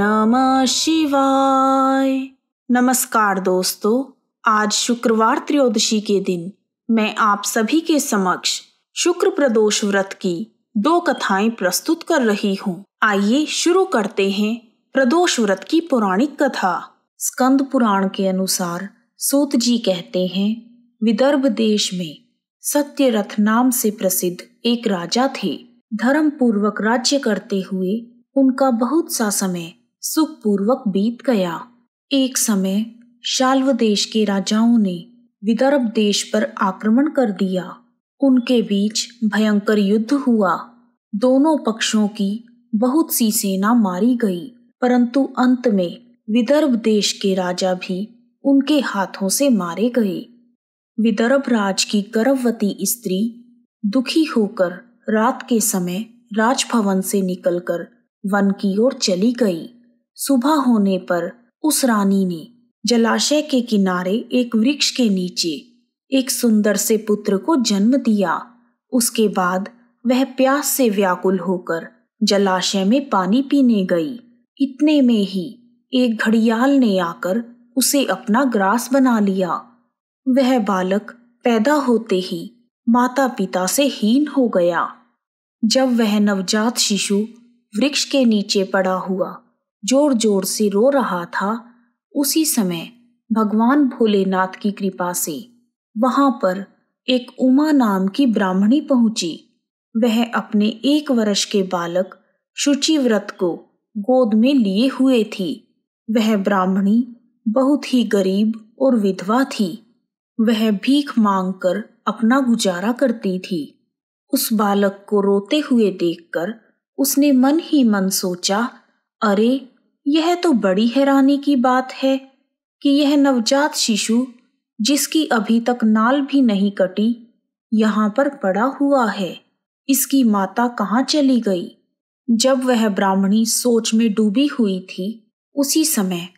नमः शिवाय नमस्कार दोस्तों आज शुक्रवार त्रयोदशी के दिन मैं आप सभी के समक्ष शुक्र प्रदोष व्रत की दो कथाएं प्रस्तुत कर रही हूँ आइए शुरू करते हैं प्रदोष व्रत की पौराणिक कथा स्कंद पुराण के अनुसार सूत जी कहते हैं विदर्भ देश में सत्यरथ नाम से प्रसिद्ध एक राजा थे धर्म पूर्वक राज्य करते हुए उनका बहुत सा समय सुखपूर्वक बीत गया एक समय शाल्व देश के राजाओं ने विदर्भ देश पर आक्रमण कर दिया उनके बीच भयंकर युद्ध हुआ दोनों पक्षों की बहुत सी सेना मारी गई परंतु अंत में विदर्भ देश के राजा भी उनके हाथों से मारे गए विदर्भ राज की गर्भवती स्त्री दुखी होकर रात के समय राजभवन से निकलकर वन की ओर चली गई सुबह होने पर उस रानी ने जलाशय के किनारे एक वृक्ष के नीचे एक सुंदर से पुत्र को जन्म दिया उसके बाद वह प्यास से व्याकुल होकर जलाशय में पानी पीने गई इतने में ही एक घड़ियाल ने आकर उसे अपना ग्रास बना लिया वह बालक पैदा होते ही माता पिता से हीन हो गया जब वह नवजात शिशु वृक्ष के नीचे पड़ा हुआ जोर जोर से रो रहा था उसी समय भगवान भोलेनाथ की कृपा से वहां पर एक उमा नाम की ब्राह्मणी पहुंची वह अपने एक वर्ष के बालक शुचिव्रत को गोद में लिए हुए थी वह ब्राह्मणी बहुत ही गरीब और विधवा थी वह भीख मांगकर अपना गुजारा करती थी उस बालक को रोते हुए देखकर उसने मन ही मन सोचा अरे यह तो बड़ी हैरानी की बात है कि यह नवजात शिशु जिसकी अभी तक नाल भी नहीं कटी यहाँ पर पड़ा हुआ है इसकी माता कहाँ चली गई जब वह ब्राह्मणी सोच में डूबी हुई थी उसी समय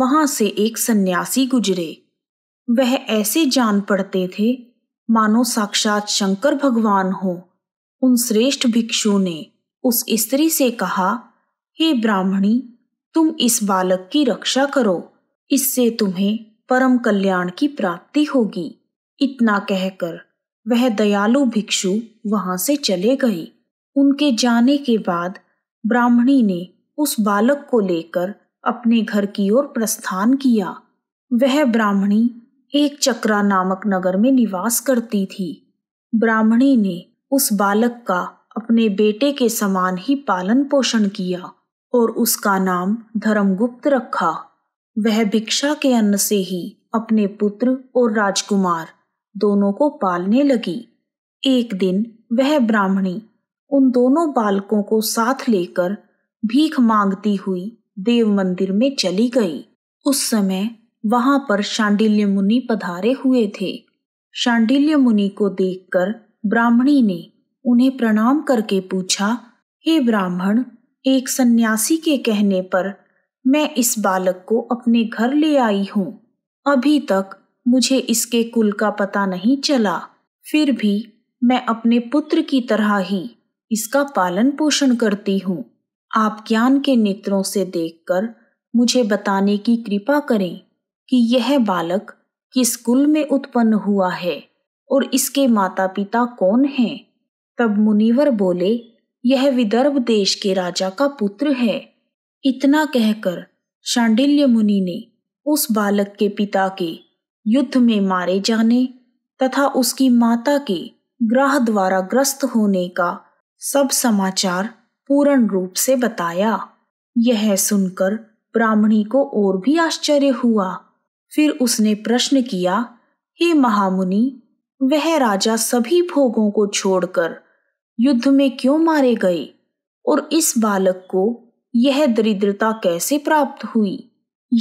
वहां से एक सन्यासी गुजरे वह ऐसे जान पड़ते थे मानो साक्षात शंकर भगवान हो उन श्रेष्ठ भिक्षु ने उस स्त्री से कहा हे ब्राह्मणी तुम इस बालक की रक्षा करो इससे तुम्हें परम कल्याण की प्राप्ति होगी इतना कहकर वह दयालु भिक्षु वहां से चले गए उनके जाने के बाद ब्राह्मणी ने उस बालक को लेकर अपने घर की ओर प्रस्थान किया वह ब्राह्मणी एक चक्रा नामक नगर में निवास करती थी ब्राह्मणी ने उस बालक का अपने बेटे के समान ही पालन पोषण किया और उसका नाम धर्मगुप्त रखा वह भिक्षा के अन्न से ही अपने पुत्र और राजकुमार दोनों को पालने लगी एक दिन वह ब्राह्मणी उन दोनों बालकों को साथ लेकर भीख मांगती हुई देव मंदिर में चली गई उस समय वहां पर शांडिल्य मुनि पधारे हुए थे शांडिल्य मुनि को देखकर ब्राह्मणी ने उन्हें प्रणाम करके पूछा हे ब्राह्मण एक सन्यासी के कहने पर मैं इस बालक को अपने घर ले आई हूँ अभी तक मुझे इसके कुल का पता नहीं चला फिर भी मैं अपने पुत्र की तरह ही इसका पालन पोषण करती हूँ आप ज्ञान के नेत्रों से देखकर मुझे बताने की कृपा करें कि यह बालक किस कुल में उत्पन्न हुआ है और इसके माता पिता कौन हैं तब मुनिवर बोले यह विदर्भ देश के राजा का पुत्र है इतना कहकर शांडिल्य मुनि ने उस बालक के पिता के युद्ध में मारे जाने तथा उसकी माता के ग्रह द्वारा ग्रस्त होने का सब समाचार पूर्ण रूप से बताया यह सुनकर ब्राह्मणी को और भी आश्चर्य हुआ फिर उसने प्रश्न किया हे महामुनि वह राजा सभी भोगों को छोड़कर युद्ध में क्यों मारे गए और इस बालक को यह दरिद्रता कैसे प्राप्त हुई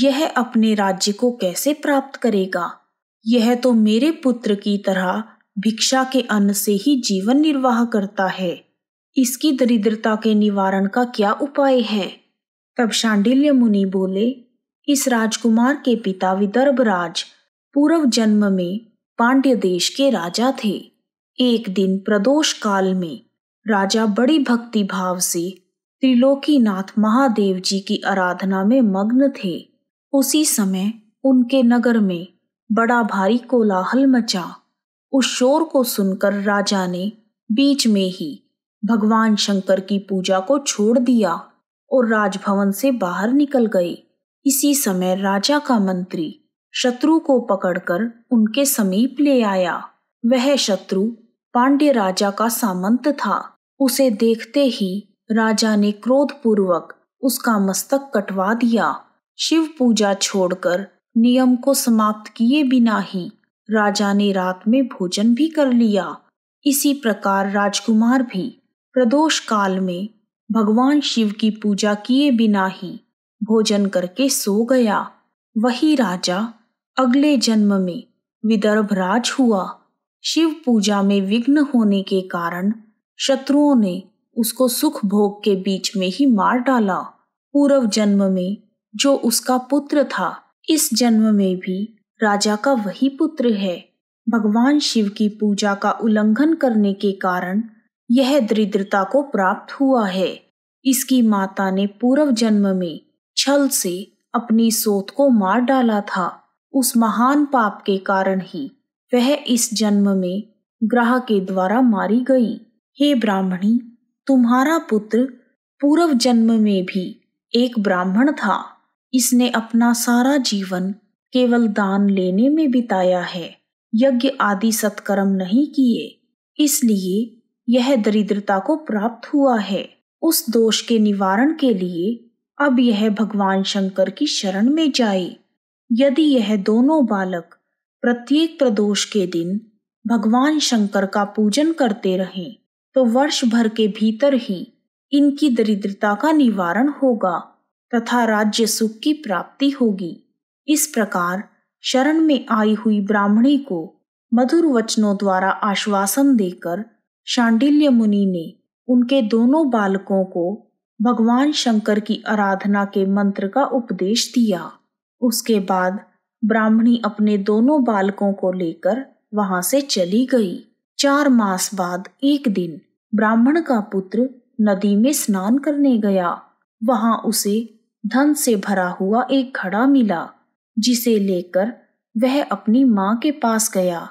यह अपने राज्य को कैसे प्राप्त करेगा यह तो मेरे पुत्र की तरह भिक्षा के अन्न से ही जीवन निर्वाह करता है इसकी दरिद्रता के निवारण का क्या उपाय है तब शांडिल्य मुनि बोले इस राजकुमार के पिता विदर्भ राज पूर्व जन्म में पांड्य देश के राजा थे एक दिन प्रदोष काल में राजा बड़ी भक्ति भाव से त्रिलोकीनाथ महादेव जी की आराधना में मग्न थे उसी समय उनके नगर में बड़ा भारी कोलाहल मचा उस शोर को सुनकर राजा ने बीच में ही भगवान शंकर की पूजा को छोड़ दिया और राजभवन से बाहर निकल गए इसी समय राजा का मंत्री शत्रु को पकड़कर उनके समीप ले आया वह शत्रु पांड्य राजा का सामंत था उसे देखते ही राजा ने क्रोधपूर्वक उसका मस्तक कटवा दिया शिव पूजा छोड़कर नियम को समाप्त किए बिना ही राजा ने रात में भोजन भी कर लिया इसी प्रकार राजकुमार भी प्रदोष काल में भगवान शिव की पूजा किए बिना ही भोजन करके सो गया वही राजा अगले जन्म में विदर्भ राज हुआ शिव पूजा में विघ्न होने के कारण शत्रुओं ने उसको सुख भोग के बीच में ही मार डाला पूर्व जन्म में जो उसका पुत्र था इस जन्म में भी राजा का वही पुत्र है भगवान शिव की पूजा का उल्लंघन करने के कारण यह दरिद्रता को प्राप्त हुआ है इसकी माता ने पूर्व जन्म में छल से अपनी सोत को मार डाला था उस महान पाप के कारण ही वह इस जन्म में ग्रह के द्वारा मारी गई हे ब्राह्मणी तुम्हारा पुत्र पूर्व जन्म में भी एक ब्राह्मण था इसने अपना सारा जीवन केवल दान लेने में बिताया है यज्ञ आदि सत्कर्म नहीं किए इसलिए यह दरिद्रता को प्राप्त हुआ है उस दोष के निवारण के लिए अब यह भगवान शंकर की शरण में जाए यदि यह दोनों बालक प्रत्येक प्रदोष के दिन भगवान शंकर का पूजन करते रहें तो वर्ष भर के भीतर ही इनकी दरिद्रता का निवारण होगा तथा राज्य सुख की प्राप्ति होगी इस प्रकार शरण में आई हुई ब्राह्मणी को मधुर वचनों द्वारा आश्वासन देकर शांडिल्य मुनि ने उनके दोनों बालकों को भगवान शंकर की आराधना के मंत्र का उपदेश दिया उसके बाद ब्राह्मणी अपने दोनों बालकों को लेकर वहां से चली गई चार मास बाद एक दिन ब्राह्मण का पुत्र नदी में स्नान करने गया वहां उसे धन से भरा हुआ एक घड़ा मिला जिसे लेकर वह अपनी माँ के पास गया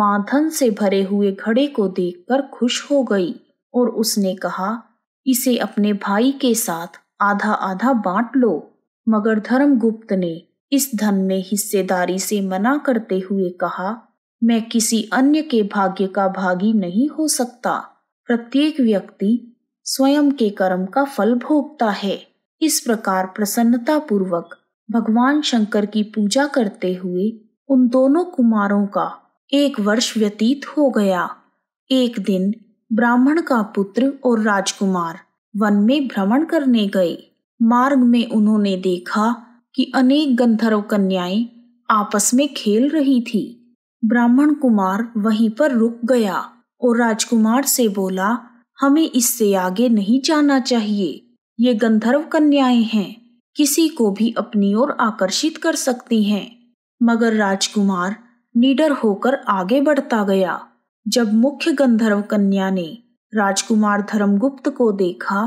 माँ धन से भरे हुए घड़े को देखकर खुश हो गई और उसने कहा इसे अपने भाई के साथ आधा आधा बांट लो मगर धर्मगुप्त ने इस धन में हिस्सेदारी से मना करते हुए कहा मैं किसी अन्य के भाग्य का भागी नहीं हो सकता प्रत्येक व्यक्ति स्वयं के कर्म का फल भोगता है इस प्रकार प्रसन्नता पूर्वक भगवान शंकर की पूजा करते हुए उन दोनों कुमारों का एक वर्ष व्यतीत हो गया एक दिन ब्राह्मण का पुत्र और राजकुमार वन में भ्रमण करने गए मार्ग में उन्होंने देखा कि अनेक गंधर्व कन्याएं आपस में खेल रही थी ब्राह्मण कुमार वहीं पर रुक गया और राजकुमार से बोला हमें इससे आगे नहीं जाना चाहिए ये गंधर्व कन्याएं हैं किसी को भी अपनी ओर आकर्षित कर सकती हैं मगर राजकुमार निडर होकर आगे बढ़ता गया जब मुख्य गंधर्व कन्या ने राजकुमार धर्मगुप्त को देखा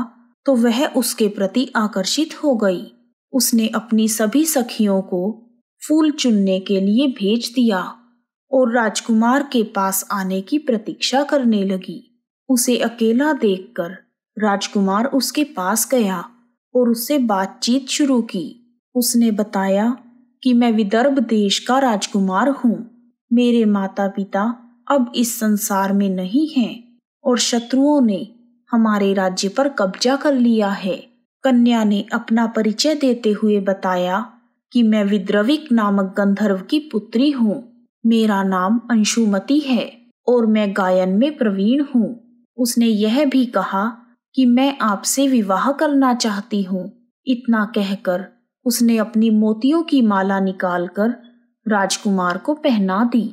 तो वह उसके प्रति आकर्षित हो गई उसने अपनी सभी सखियों को फूल चुनने के लिए भेज दिया और राजकुमार के पास आने की प्रतीक्षा करने लगी उसे अकेला देखकर राजकुमार उसके पास गया और उससे बातचीत शुरू की उसने बताया कि मैं विदर्भ देश का राजकुमार हूँ मेरे माता पिता अब इस संसार में नहीं हैं और शत्रुओं ने हमारे राज्य पर कब्जा कर लिया है कन्या ने अपना परिचय देते हुए बताया कि मैं विद्रविक नामक गंधर्व की पुत्री हूँ मेरा नाम अंशुमती है और मैं गायन में प्रवीण हूँ उसने यह भी कहा कि मैं आपसे विवाह करना चाहती हूँ इतना कहकर उसने अपनी मोतियों की माला निकालकर राजकुमार को पहना दी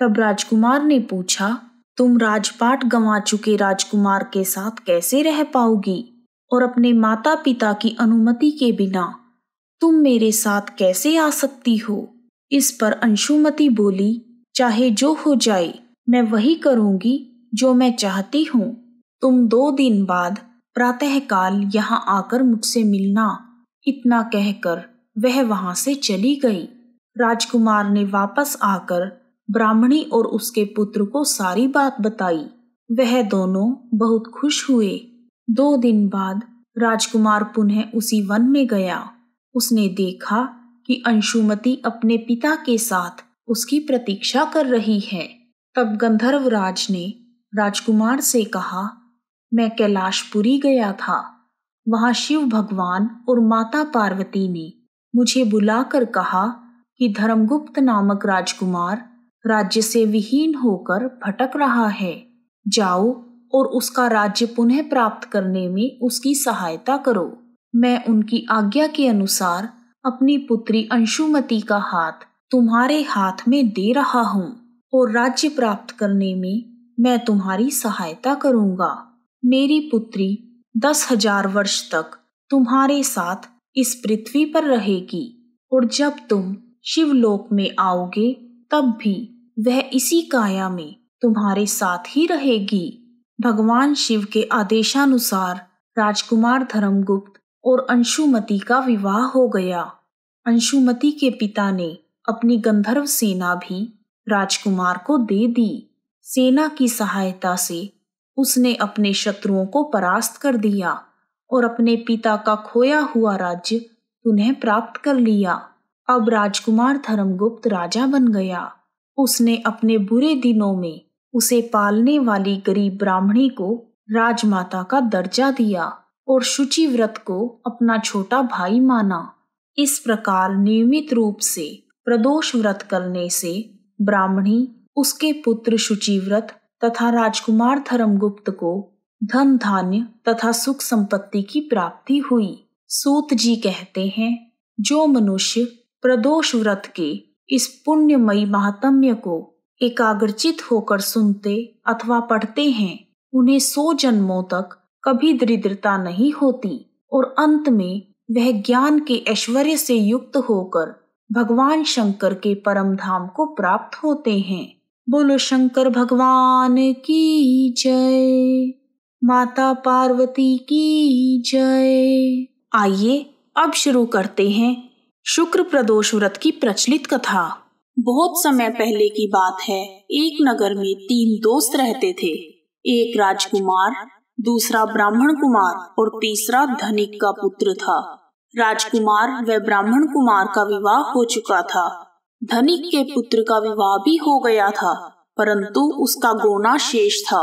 तब राजकुमार ने पूछा तुम राजपाट गंवा चुके राजकुमार के साथ कैसे रह पाओगी और अपने माता पिता की अनुमति के बिना तुम मेरे साथ कैसे आ सकती हो इस पर अंशुमति बोली चाहे जो हो जाए मैं वही करूंगी जो मैं चाहती हूँ तुम दो दिन बाद प्रातःकाल यहाँ आकर मुझसे मिलना इतना कहकर वह वहां से चली गई राजकुमार ने वापस आकर ब्राह्मणी और उसके पुत्र को सारी बात बताई वह दोनों बहुत खुश हुए दो दिन बाद राजकुमार पुनः उसी वन में गया उसने देखा कि अंशुमति अपने पिता के साथ उसकी प्रतीक्षा कर रही है तब गंधर्व राज ने राजकुमार से कहा मैं कैलाशपुरी गया था वहां शिव भगवान और माता पार्वती ने मुझे बुलाकर कहा कि धर्मगुप्त नामक राजकुमार राज्य से विहीन होकर भटक रहा है जाओ और उसका राज्य पुनः प्राप्त करने में उसकी सहायता करो मैं उनकी आज्ञा के अनुसार अपनी पुत्री अंशुमती का हाथ तुम्हारे हाथ में दे रहा हूँ और राज्य प्राप्त करने में मैं तुम्हारी सहायता करूँगा मेरी पुत्री दस हजार वर्ष तक तुम्हारे साथ इस पृथ्वी पर रहेगी और जब तुम शिवलोक में आओगे तब भी वह इसी काया में तुम्हारे साथ ही रहेगी भगवान शिव के आदेशानुसार राजकुमार धर्मगुप्त और अंशुमति का विवाह हो गया अंशुमति के पिता ने अपनी गंधर्व सेना भी राजकुमार को दे दी सेना की सहायता से उसने अपने शत्रुओं को परास्त कर दिया और अपने पिता का खोया हुआ राज्य पुनः प्राप्त कर लिया अब राजकुमार धर्मगुप्त राजा बन गया उसने अपने बुरे दिनों में उसे पालने वाली गरीब ब्राह्मणी को राजमाता का दर्जा दिया और शुचि व्रत को अपना छोटा भाई माना इस प्रकार नियमित रूप से प्रदोष व्रत करने से ब्राह्मणी उसके पुत्र शुचिव्रत तथा राजकुमार धर्मगुप्त को धन धान्य तथा सुख संपत्ति की प्राप्ति हुई सूत जी कहते हैं जो मनुष्य प्रदोष व्रत के इस पुण्यमयी महात्म्य को एकाग्रचित होकर सुनते अथवा पढ़ते हैं उन्हें सौ जन्मों तक कभी दरिद्रता नहीं होती और अंत में वह ज्ञान के ऐश्वर्य से युक्त होकर भगवान शंकर के परम धाम को प्राप्त होते हैं बोलो शंकर भगवान की जय माता पार्वती की जय आइए अब शुरू करते हैं शुक्र प्रदोष व्रत की प्रचलित कथा बहुत समय पहले की बात है एक नगर में तीन दोस्त रहते थे एक राजकुमार दूसरा ब्राह्मण कुमार और तीसरा धनिक का पुत्र था राजकुमार व ब्राह्मण कुमार का विवाह हो चुका था धनिक के पुत्र का विवाह भी हो गया था परंतु उसका गोना शेष था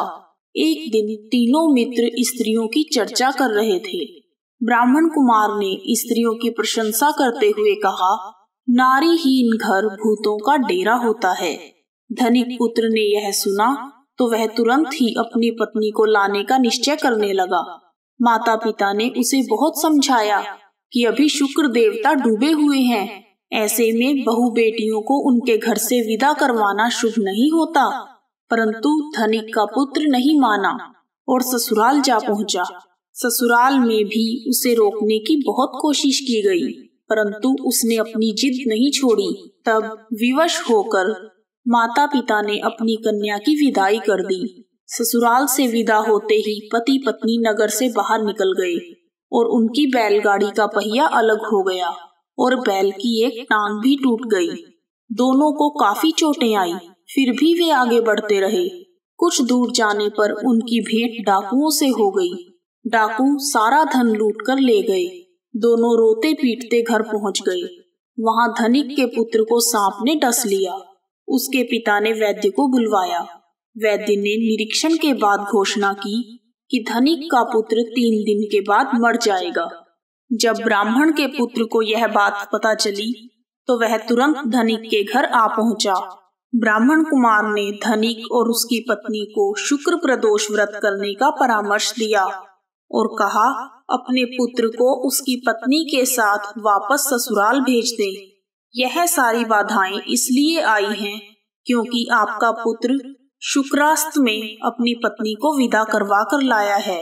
एक दिन तीनों मित्र स्त्रियों की चर्चा कर रहे थे ब्राह्मण कुमार ने स्त्रियों की प्रशंसा करते हुए कहा नारीहीन घर भूतों का डेरा होता है धनिक पुत्र ने यह सुना तो वह तुरंत ही अपनी पत्नी को लाने का निश्चय करने लगा माता पिता ने उसे बहुत समझाया कि अभी शुक्र देवता डूबे हुए हैं ऐसे में बहु बेटियों को उनके घर से विदा करवाना शुभ नहीं होता परंतु धनिक का पुत्र नहीं माना और ससुराल जा पहुंचा ससुराल में भी उसे रोकने की बहुत कोशिश की गई परंतु उसने अपनी जिद नहीं छोड़ी तब विवश होकर माता पिता ने अपनी कन्या की विदाई कर दी ससुराल से विदा होते ही पति पत्नी नगर से बाहर निकल गए और उनकी बैलगाड़ी का पहिया अलग हो गया और बैल की एक टांग भी टूट गई दोनों को काफी चोटें आई फिर भी वे आगे बढ़ते रहे कुछ दूर जाने पर उनकी भेंट डाकुओं से हो गई डाकू सारा धन लूट कर ले गए दोनों रोते पीटते घर पहुंच गए वहां धनिक के पुत्र को सांप ने डस लिया उसके पिता ने वैद्य को बुलवाया वैद्य ने निरीक्षण के बाद घोषणा की कि धनिक का पुत्र तीन दिन के बाद मर जाएगा जब ब्राह्मण के पुत्र को यह बात पता चली तो वह तुरंत धनिक के घर आ पहुंचा ब्राह्मण कुमार ने धनिक और उसकी पत्नी को शुक्र प्रदोष व्रत करने का परामर्श दिया और कहा अपने पुत्र को उसकी पत्नी के साथ वापस ससुराल भेज दें। यह सारी बाधाएं इसलिए आई हैं क्योंकि आपका पुत्र शुक्रास्त में अपनी पत्नी को विदा करवा कर लाया है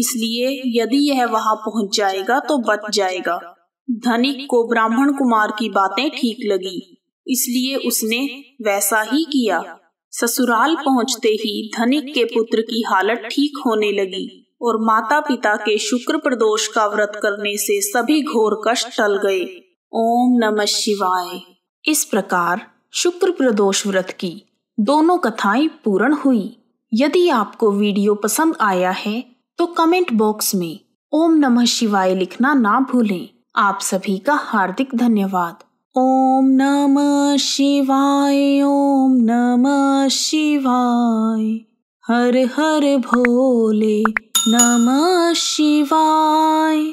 इसलिए यदि यह वहां पहुंच जाएगा तो बच जाएगा धनिक को ब्राह्मण कुमार की बातें ठीक लगी इसलिए उसने वैसा ही किया ससुराल पहुंचते ही धनिक के पुत्र की हालत ठीक होने लगी और माता पिता के शुक्र प्रदोष का व्रत करने से सभी घोर कष्ट टल गए ओम नमः शिवाय इस प्रकार शुक्र प्रदोष व्रत की दोनों कथाएं पूर्ण हुई यदि आपको वीडियो पसंद आया है तो कमेंट बॉक्स में ओम नमः शिवाय लिखना ना भूलें आप सभी का हार्दिक धन्यवाद ओम नमः शिवाय ओम नमः शिवाय हर हर भोले नमः शिवाय